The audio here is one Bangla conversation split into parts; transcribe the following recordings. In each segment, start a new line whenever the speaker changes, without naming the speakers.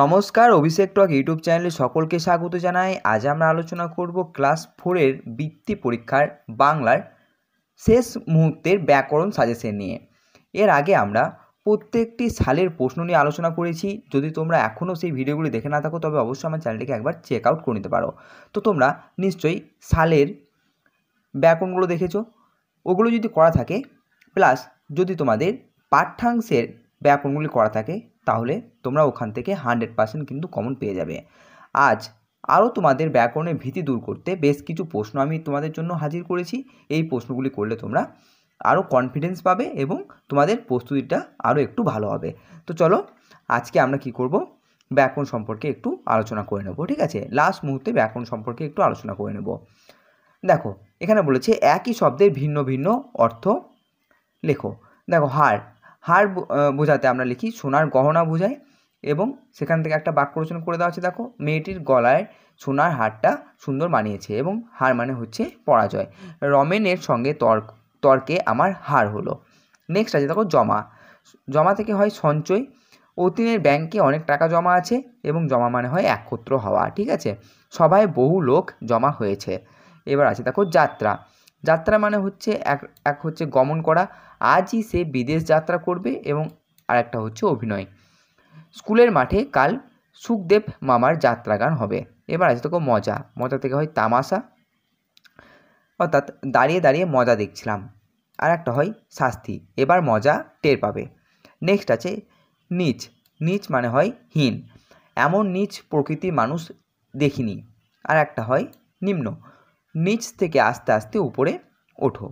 নমস্কার অভিষেক টক ইউটিউব চ্যানেলে সকলকে স্বাগত জানাই আজ আমরা আলোচনা করব ক্লাস ফোরের বৃত্তি পরীক্ষার বাংলার শেষ মুহূর্তের ব্যাকরণ সাজেশন নিয়ে এর আগে আমরা প্রত্যেকটি সালের প্রশ্ন নিয়ে আলোচনা করেছি যদি তোমরা এখনও সেই ভিডিওগুলি দেখে না থাকো তবে অবশ্যই আমার চ্যানেলটিকে একবার চেক আউট করে নিতে পারো তো তোমরা নিশ্চয়ই সালের ব্যাকরণগুলো দেখেছো ওগুলো যদি করা থাকে প্লাস যদি তোমাদের পাঠ্যাংশের ব্যাকরণগুলি করা থাকে তাহলে তোমরা ওখান থেকে হান্ড্রেড পার্সেন্ট কিন্তু কমন পেয়ে যাবে আজ আরও তোমাদের ব্যাকরণের ভীতি দূর করতে বেশ কিছু প্রশ্ন আমি তোমাদের জন্য হাজির করেছি এই প্রশ্নগুলি করলে তোমরা আরও কনফিডেন্স পাবে এবং তোমাদের প্রস্তুতিটা আরও একটু ভালো হবে তো চলো আজকে আমরা কি করব ব্যাকরণ সম্পর্কে একটু আলোচনা করে নেব ঠিক আছে লাস্ট মুহূর্তে ব্যাকরণ সম্পর্কে একটু আলোচনা করে নেব দেখো এখানে বলেছে একই শব্দের ভিন্ন ভিন্ন অর্থ লেখো দেখো হার হার বোঝাতে আমরা লিখি সোনার গহনা বোঝায় এবং সেখান থেকে একটা বাক্য রচনা করে দেওয়া আছে দেখো মেয়েটির গলায় সোনার হারটা সুন্দর মানিয়েছে এবং হার মানে হচ্ছে পরাজয় রমেনের সঙ্গে তর্ক তর্কে আমার হার হলো নেক্সট আছে দেখো জমা জমা থেকে হয় সঞ্চয় অতীনের ব্যাংকে অনেক টাকা জমা আছে এবং জমা মানে হয় একত্র হওয়া ঠিক আছে সবাই বহু লোক জমা হয়েছে এবার আছে দেখো যাত্রা যাত্রা মানে হচ্ছে এক এক হচ্ছে গমন করা আজই সে বিদেশ যাত্রা করবে এবং আরেকটা হচ্ছে অভিনয় স্কুলের মাঠে কাল সুখদেব মামার যাত্রা গান হবে এবার আছে তোকে মজা মজা থেকে হয় তামাশা অর্থাৎ দাঁড়িয়ে দাঁড়িয়ে মজা দেখছিলাম আর একটা হয় শাস্তি এবার মজা টের পাবে নেক্সট আছে নিচ নিচ মানে হয় হীন এমন নিচ প্রকৃতির মানুষ দেখিনি আর একটা হয় নিম্ন নিচ থেকে আস্তে আস্তে উপরে ওঠো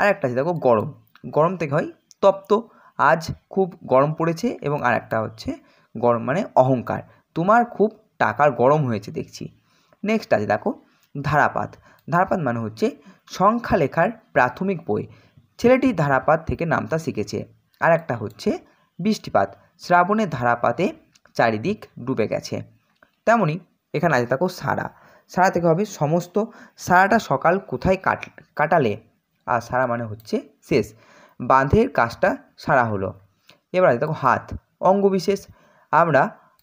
আর একটা আছে দেখো গরম গরম থেকে হয় তপ্ত আজ খুব গরম পড়েছে এবং আর একটা হচ্ছে গরম মানে অহংকার তোমার খুব টাকার গরম হয়েছে দেখছি নেক্সট আছে দেখো ধারাপাত ধারাপাত মানে হচ্ছে সংখ্যা লেখার প্রাথমিক বই ছেলেটি ধারাপাত থেকে নামতা শিখেছে আর একটা হচ্ছে বৃষ্টিপাত শ্রাবণের ধারাপাতে চারিদিক ডুবে গেছে তেমনই এখানে আছে দেখো সারা সারা থেকে হবে সমস্ত সারাটা সকাল কোথায় কাট কাটালে আর সারা মানে হচ্ছে শেষ বাঁধের কাজটা সারা হলো এবার দেখো হাত অঙ্গবিশেষ আমরা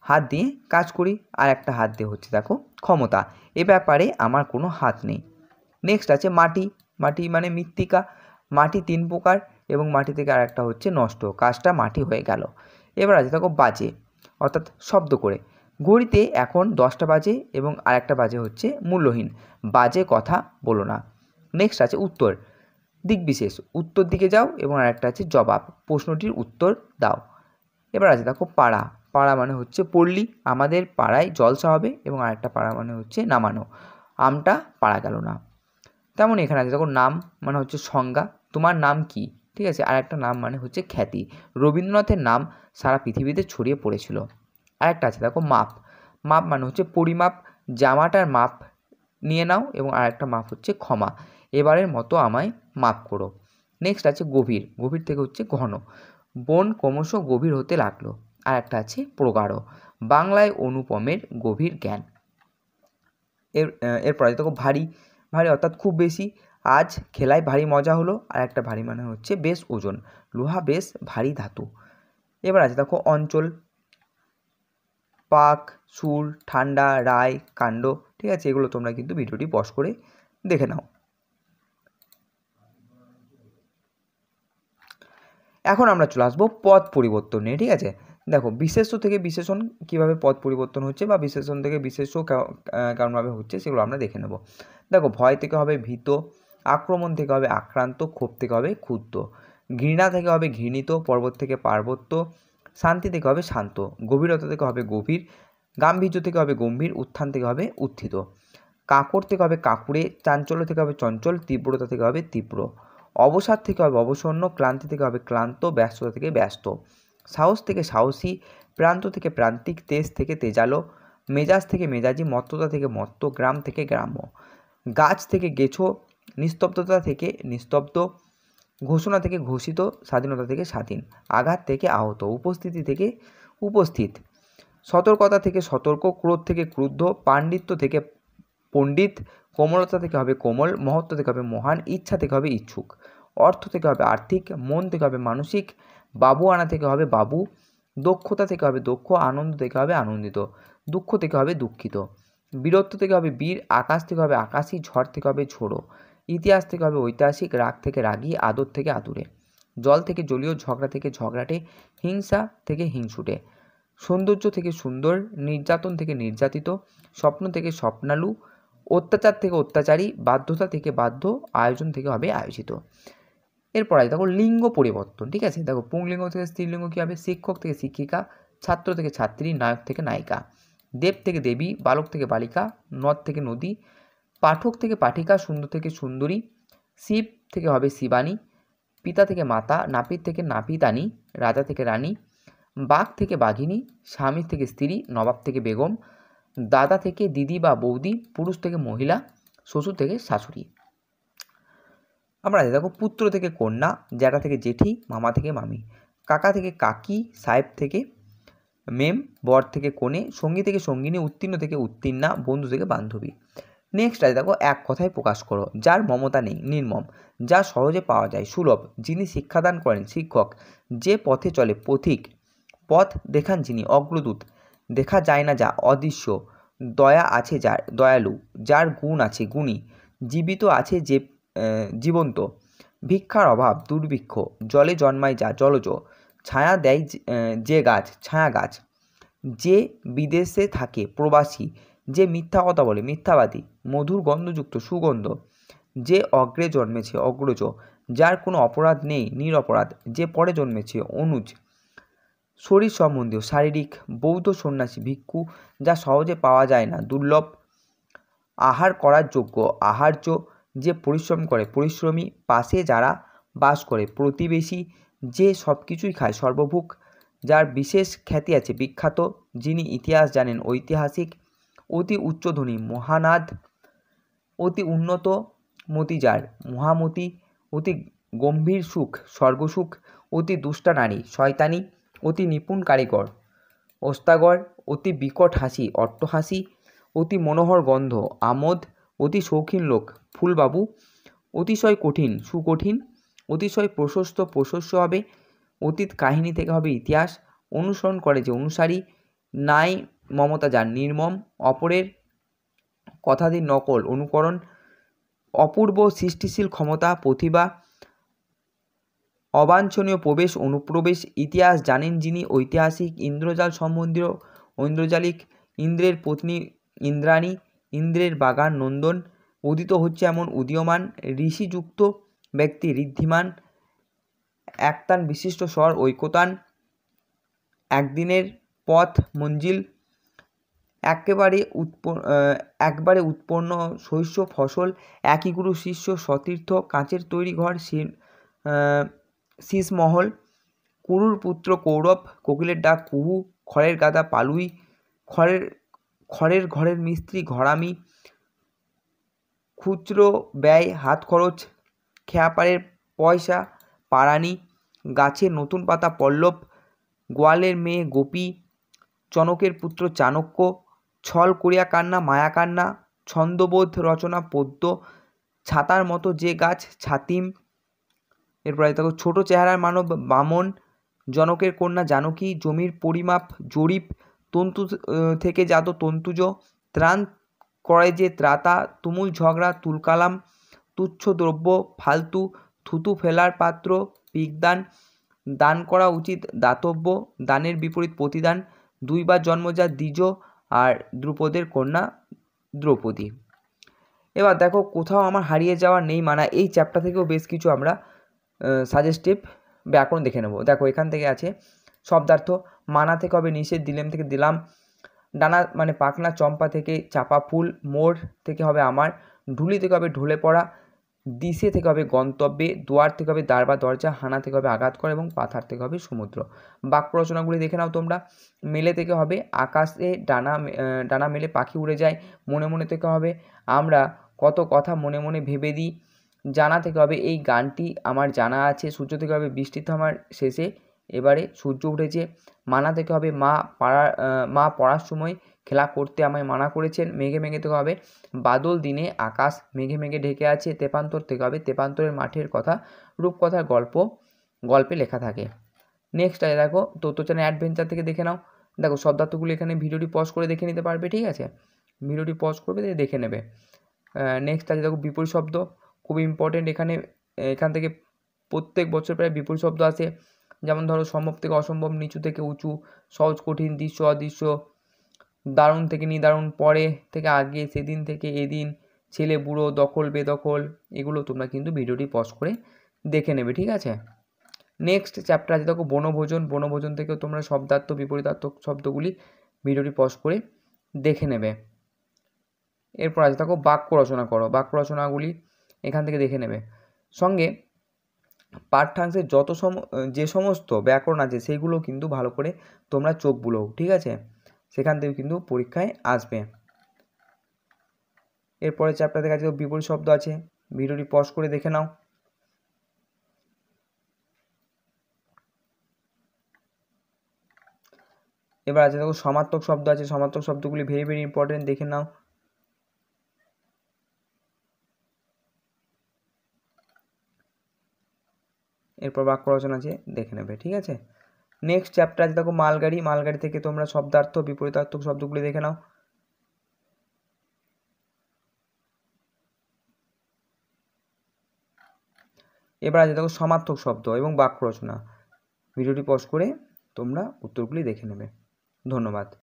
হাত দিয়ে কাজ করি আর একটা হাত দিয়ে হচ্ছে দেখো ক্ষমতা এ ব্যাপারে আমার কোনো হাত নেই নেক্সট আছে মাটি মাটি মানে মৃত্তিকা মাটি তিন প্রকার এবং মাটি থেকে আর একটা হচ্ছে নষ্ট কাজটা মাটি হয়ে গেল এবার আছে দেখো বাজে অর্থাৎ শব্দ করে ঘড়িতে এখন দশটা বাজে এবং আরেকটা বাজে হচ্ছে মূল্যহীন বাজে কথা বলো না নেক্সট আছে উত্তর দিকবিশেষ উত্তর দিকে যাও এবং আরেকটা আছে জবাব প্রশ্নটির উত্তর দাও এবার আছে দেখো পাড়া পাড়া মানে হচ্ছে পল্লী আমাদের পাড়ায় জলসা হবে এবং আরেকটা পাড়া মানে হচ্ছে নামানো আমটা পাড়া গেল না তেমন এখানে আছে দেখো নাম মানে হচ্ছে সংজ্ঞা তোমার নাম কি ঠিক আছে আর একটা নাম মানে হচ্ছে খ্যাতি রবীন্দ্রনাথের নাম সারা পৃথিবীতে ছড়িয়ে পড়েছিল আরেকটা আছে দেখো মাপ মাপ মানে হচ্ছে পরিমাপ জামাটার মাপ নিয়ে নাও এবং আরেকটা মাপ হচ্ছে ক্ষমা এবারের মতো আমায় মাপ করো নেক্সট আছে গভীর গভীর থেকে হচ্ছে ঘন বন ক্রমশ গভীর হতে লাগলো আর একটা আছে প্রগাঢ় বাংলায় অনুপমের গভীর জ্ঞান এর এরপর আছে দেখো ভারী ভারী অর্থাৎ খুব বেশি আজ খেলায় ভারী মজা হলো আর একটা ভারী মানে হচ্ছে বেশ ওজন লোহা বেশ ভারী ধাতু এবার আছে দেখো অঞ্চল পাক সুর ঠান্ডা রায় কাণ্ড ঠিক আছে এগুলো তোমরা কিন্তু ভিডিওটি পজ করে দেখে নাও এখন আমরা চলে আসবো পথ পরিবর্তন নিয়ে ঠিক আছে দেখো বিশেষ্য থেকে বিশেষণ কিভাবে পথ পরিবর্তন হচ্ছে বা বিশেষণ থেকে বিশেষ্য কেমনভাবে হচ্ছে সেগুলো আমরা দেখে নেব দেখো ভয় থেকে হবে ভীত আক্রমণ থেকে হবে আক্রান্ত ক্ষোভ থেকে হবে ক্ষুদ্ধ ঘৃণা থেকে হবে ঘৃণিত পর্বত থেকে পার্বত্য শান্তি থেকে হবে শান্ত গভীরতা থেকে হবে গভীর গাম্ভীর্য থেকে হবে গম্ভীর উত্থান থেকে হবে উত্থিত কাকর থেকে হবে কাকুড়ে চাঞ্চল্য থেকে হবে চঞ্চল তীব্রতা থেকে হবে তীব্র অবসাদ থেকে হবে অবসন্ন ক্লান্তি থেকে হবে ক্লান্ত ব্যস্ততা থেকে ব্যস্ত সাহস থেকে সাহসী প্রান্ত থেকে প্রান্তিক তেজ থেকে তেজালো মেজাজ থেকে মেজাজি মত্ততা থেকে মত্ত গ্রাম থেকে গ্রাম্য গাছ থেকে গেছো নিস্তব্ধতা থেকে নিস্তব্ধ ঘোষণা থেকে ঘোষিত স্বাধীনতা থেকে স্বাধীন আঘাত থেকে আহত উপস্থিতি থেকে উপস্থিত সতর্কতা থেকে সতর্ক ক্রোধ থেকে ক্রুদ্ধ পাণ্ডিত্য থেকে পণ্ডিত কোমলতা থেকে হবে কোমল মহত্ব থেকে হবে মহান ইচ্ছা থেকে হবে ইচ্ছুক অর্থ থেকে হবে আর্থিক মন থেকে হবে মানসিক বাবু আনা থেকে হবে বাবু দক্ষতা থেকে হবে দক্ষ আনন্দ থেকে হবে আনন্দিত দুঃখ থেকে হবে দুঃখিত বীরত্ব থেকে হবে বীর আকাশ থেকে হবে আকাশী ঝড় থেকে হবে ঝোড়ো ইতিহাস থেকে হবে ঐতিহাসিক রাগ থেকে রাগী আদর থেকে আদুরে জল থেকে জলীয় ঝগড়া থেকে ঝগড়াটে হিংসা থেকে হিংসুটে সৌন্দর্য থেকে সুন্দর নির্যাতন থেকে নির্যাতিত স্বপ্ন থেকে স্বপ্নালু অত্যাচার থেকে অত্যাচারী বাধ্যতা থেকে বাধ্য আয়োজন থেকে হবে আয়োজিত এরপর আছে দেখো লিঙ্গ পরিবর্তন ঠিক আছে দেখো পুংলিঙ্গ থেকে স্ত্রীলিঙ্গ কী হবে শিক্ষক থেকে শিক্ষিকা ছাত্র থেকে ছাত্রী নায়ক থেকে নায়িকা দেব থেকে দেবী বালক থেকে বালিকা নদ থেকে নদী পাঠক থেকে পাঠিকা সুন্দর থেকে সুন্দরী শিব থেকে হবে শিবানী পিতা থেকে মাতা নাপিত থেকে নাপিতানি রাজা থেকে রানী বাঘ থেকে বাঘিনী স্বামী থেকে স্ত্রী নবাব থেকে বেগম দাদা থেকে দিদি বা বৌদি পুরুষ থেকে মহিলা শ্বশুর থেকে শাশুড়ি আমরা দেখো পুত্র থেকে কন্যা জ্যাঠা থেকে জেঠি মামা থেকে মামি কাকা থেকে কাকি সাহেব থেকে মেম বর থেকে কোণে সঙ্গী থেকে সঙ্গিনী উত্তীর্ণ থেকে উত্তীর্ণা বন্ধু থেকে বান্ধবী নেক্সট আছে দেখো এক কথায় প্রকাশ করো যার মমতা নেই নির্মম যা সহজে পাওয়া যায় সুলভ যিনি শিক্ষাদান করেন শিক্ষক যে পথে চলে পথিক পথ দেখান যিনি অগ্রদূত দেখা যায় না যা অদৃশ্য দয়া আছে যার দয়ালু যার গুণ আছে গুণী জীবিত আছে যে জীবন্ত ভিক্ষার অভাব দুর্ভিক্ষ জলে জন্মায় যা জলজ ছায়া দেয় যে গাছ ছায়া গাছ যে বিদেশে থাকে প্রবাসী যে মিথ্যা কথা বলে মিথ্যাবাদী মধুর গন্ধযুক্ত সুগন্ধ যে অগ্রে জন্মেছে অগ্রজ যার কোনো অপরাধ নেই নিরপরাধ যে পরে জন্মেছে অনুজ শরীর সম্বন্ধীয় শারীরিক বৌদ্ধ সন্ন্যাসী ভিক্ষু যা সহজে পাওয়া যায় না দুর্লভ আহার করার যোগ্য আহার্য যে পরিশ্রম করে পরিশ্রমী পাশে যারা বাস করে প্রতিবেশী যে সব কিছুই খায় সর্বভুক যার বিশেষ খ্যাতি আছে বিখ্যাত যিনি ইতিহাস জানেন ঐতিহাসিক অতি উচ্চধ্বনি মহানাদ অতি উন্নত মতি যার মহামতি অতি গম্ভীর সুখ স্বর্গসুখ অতি দুষ্টা নারী শয়তানি অতি নিপুণ কারিগর ওস্তাগর অতি বিকট হাসি অট্টহাসি অতি মনোহর গন্ধ আমোদ অতি শৌখিন লোক ফুলবাবু অতিশয় কঠিন সুকঠিন অতিশয় প্রশস্ত প্রশস্ত হবে অতীত কাহিনী থেকে হবে ইতিহাস অনুসরণ করে যে অনুসারী নাই মমতা যান নির্মম অপরের কথাদির নকল অনুকরণ অপূর্ব সৃষ্টিশীল ক্ষমতা প্রতিভা অবাঞ্ছনীয় প্রবেশ অনুপ্রবেশ ইতিহাস জানেন যিনি ঐতিহাসিক ইন্দ্রজাল সম্বন্ধীয় ঐন্দ্রজালিক ইন্দ্রের পত্নী ইন্দ্রাণী ইন্দ্রের বাগান নন্দন উদিত হচ্ছে এমন উদীয়মান ঋষিযুক্ত ব্যক্তি ঋদ্ধিমান একতান বিশিষ্ট স্বর ঐকতান একদিনের পথ মঞ্জিল একেবারে উৎপ একবারে উৎপন্ন শস্য ফসল একই গুরু শিষ্য সতীর্থ কাঁচের তৈরি ঘর শীষমহল কুরুর পুত্র কৌরব কোকিলের ডাক কুহু খড়ের গাদা পালুই খড়ের খড়ের ঘরের মিস্ত্রি ঘরামি খুচরো ব্যয় হাত খরচ খেয়াপাড়ের পয়সা পাড়ানি গাছের নতুন পাতা পল্লব গোয়ালের মেয়ে গোপী চনকের পুত্র চাণক্য ছল করিয়া কান্না মায়া কান্না ছন্দবোধ রচনা পদ্য ছাতার মতো যে গাছ ছাতিম এরপরে দেখো ছোটো চেহারার মানব বামন জনকের কন্যা জানকী জমির পরিমাপ জরিপ তন্তু থেকে জাত তন্তুজ ত্রাণ করে যে ত্রাতা তুমুল ঝগড়া তুলকালাম তুচ্ছ দ্রব্য ফালতু থুতু ফেলার পাত্র পিকদান দান করা উচিত দাতব্য দানের বিপরীত প্রতিদান দুইবার জন্মজাত দ্বিজ আর দ্রুপদের কন্যা দ্রৌপদী এবার দেখো কোথাও আমার হারিয়ে যাওয়া নেই মানা এই চ্যাপ্টার থেকেও বেশ কিছু আমরা সাজেস্টিভ ব্যাকরণ দেখে নেব দেখো এখান থেকে আছে শব্দার্থ মানা থেকে হবে নিষেধ দিলেম থেকে দিলাম ডানা মানে পাখনা চম্পা থেকে চাপা ফুল মোড় থেকে হবে আমার ঢুলি থেকে হবে ঢুলে পড়া দিশে থেকে হবে গন্তব্যে দুয়ার থেকে হবে দ্বার বা দরজা হানা থেকে হবে আঘাত করা এবং পাথার থেকে হবে সমুদ্র বাক্য রচনাগুলি দেখে নাও তোমরা মেলে থেকে হবে আকাশে ডানা ডানা মেলে পাখি উড়ে যায় মনে মনে থেকে হবে আমরা কত কথা মনে মনে ভেবে দিই জানা থেকে হবে এই গানটি আমার জানা আছে সূর্য থেকে হবে বৃষ্টি আমার শেষে এবারে সূর্য উঠেছে মানা থেকে হবে মা পাড়া মা পড়ার সময় খেলা করতে আমায় মানা করেছেন মেঘে মেঘে থেকে হবে বাদল দিনে আকাশ মেঘে মেঘে ঢেকে আছে তেপান্তর থেকে হবে তেপান্তরের মাঠের কথা রূপকথার গল্প গল্পে লেখা থাকে নেক্সট আছে দেখো চ্যানেল অ্যাডভেঞ্চার থেকে দেখে নাও দেখো শব্দার্থগুলো এখানে ভিডিওটি পজ করে দেখে নিতে পারবে ঠিক আছে ভিডিওটি পজ করবে দেখে নেবে নেক্সট আছে দেখো বিপরীত শব্দ খুব ইম্পর্টেন্ট এখানে এখান থেকে প্রত্যেক বছর প্রায় বিপুল শব্দ আসে যেমন ধরো সম্ভব থেকে অসম্ভব নিচু থেকে উঁচু সহজ কঠিন দৃশ্য অদৃশ্য দারুণ থেকে নিদারুণ পরে থেকে আগে সেদিন থেকে এদিন ছেলে বুড়ো দখল বেদখল এগুলো তোমরা কিন্তু ভিডিওটি পজ করে দেখে নেবে ঠিক আছে নেক্সট চ্যাপ্টার আছে দেখো বনভোজন বনভোজন থেকেও তোমরা শব্দার্থ বিপরীতার্থক শব্দগুলি ভিডিওটি পজ করে দেখে নেবে এরপর আছে দেখো বাক্য রচনা করো বাক্য রচনাগুলি এখান থেকে দেখে নেবে সঙ্গে পাঠ্যাংশের যত সম যে সমস্ত ব্যাকরণ আছে সেইগুলো কিন্তু ভালো করে তোমরা চোখ বুলো ঠিক আছে সেখান থেকে কিন্তু পরীক্ষায় আসবে এরপরে চ্যাপ্টার দেখা যাচ্ছে বিপরীত শব্দ আছে ভিডিওটি পজ করে দেখে নাও এবার আছে দেখো সমার্থক শব্দ আছে সমার্থক শব্দগুলি ভেরি ভেরি ইম্পর্টেন্ট দেখে নাও এরপর বাক্য রচনা আছে দেখে নেবে ঠিক আছে নেক্সট চ্যাপ্টার আছে দেখো মালগাড়ি মালগাড়ি থেকে তোমরা শব্দার্থ বিপরীতার্থক শব্দগুলি দেখে নাও এবার আছে দেখো সমার্থক শব্দ এবং বাক্য রচনা ভিডিওটি পজ করে তোমরা উত্তরগুলি দেখে নেবে ধন্যবাদ